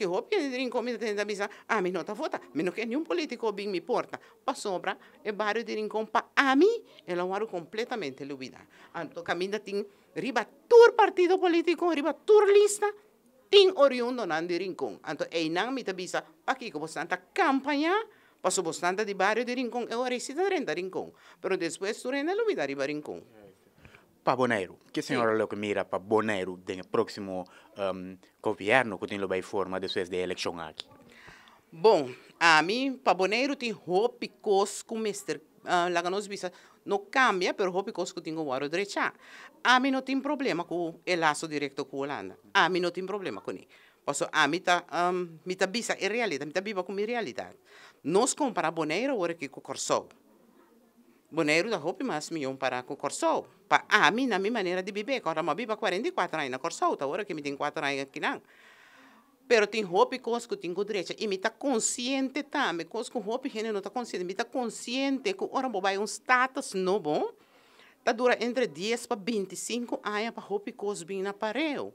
que che ho rincompito da avisar ah, a me non ta vota, menos que nenhum político bem me porta. Pa sobra, e barrio di para a mim é la guardo completamente lubida. Anto cammina tem riba tur partido político riba tur lista, tem oriundo nan di rincon. Anto é nan mi ta bisa, pa chi campanha, stanta campagna, passo bostante di barrio de rincon, Eu ora o da renda rincon. Però después tu renda lubida riba rincon para Boneiro. Que a senhora Sim. que mira para Boneiro do próximo um, governo que tem a forma de eleição aqui? Bom, a mim, para Boneiro tem roupa e cosco, mestre uh, lá nós visa não cambia, pero e cosco o guaro drecha. A mim não tem problema com o laço direto com a Holanda. A mim não tem problema com isso. Posso, a mim tá, um, mi tá é realidade, mi tá viva com minha realidade. Nós compara Boneiro agora que com Corsol. Boneiro da roupa mas me iam para com corso. Pa, ah, mim na minha maneira de beber, agora eu bebo 44 anos na corso, tá hora que me tem 4 anos aqui não. Pero tem roupa com os que tem com direita e me está consciente também, tá, com os com roupa e não está consciente, me está consciente que ora vai um status não bom. Tá dura entre 10 para 25 anos para roupa com os bem na parede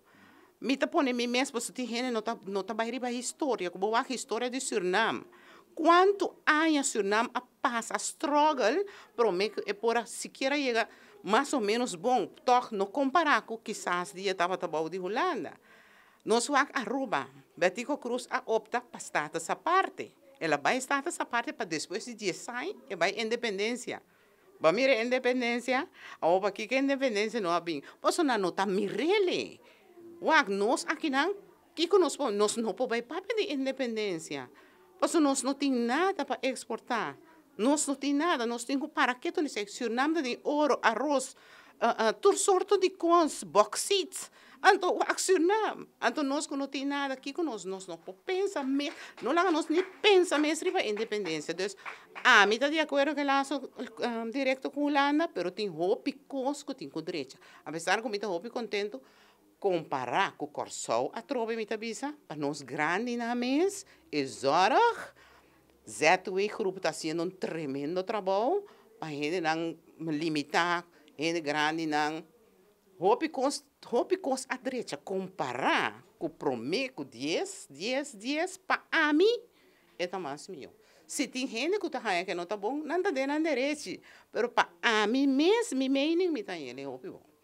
Me está pondo me mesmo se tem não tá não tá vai história, como a história de Suriname quanto anos Suriname passa, struggle, para e eh, por sequer chegar mais ou menos bom, toch não comparar com quizás dia estava tabau de Holanda. Nós vamos arruba, Betico Cruz a opta para estar essa parte. Ela vai estar essa parte para depois de 10 anos e vai independência. Ba mire independência, a ah, oh, aqui que independência não há bem. Posso nota notar mirele. Wag nós aqui não, que nós nós não podemos papo de independência. Mas nós não temos nada para exportar. Nós não temos nada. Nós temos para que seccionamos de ouro, arroz, uh, ah, uh, ah, todo sorte de coisas, bauxite. Então, accionamos. Então, nós não temos nada aqui conosco. Nós não pensamos, não nós nem pensamos para a independência. Então, a mim está de acordo ah, com o um, direto com a Holanda, mas tem roupa e cosco, tem com direita. Apesar que eu estou contente, comparar com o Corsol, a trobe me tabisa, a nós grandes na mês, e zora, Zeto e grupo está fazendo um tremendo trabalho, a gente não limitar, a gente grande não, hope com a direita, comparar com o promeco 10, 10, 10, para a mim, é mais melhor. Se tem gente que está que não está bom, não está dando a direita, mas para a mim mesmo, me meio, me está ele, hope é bom.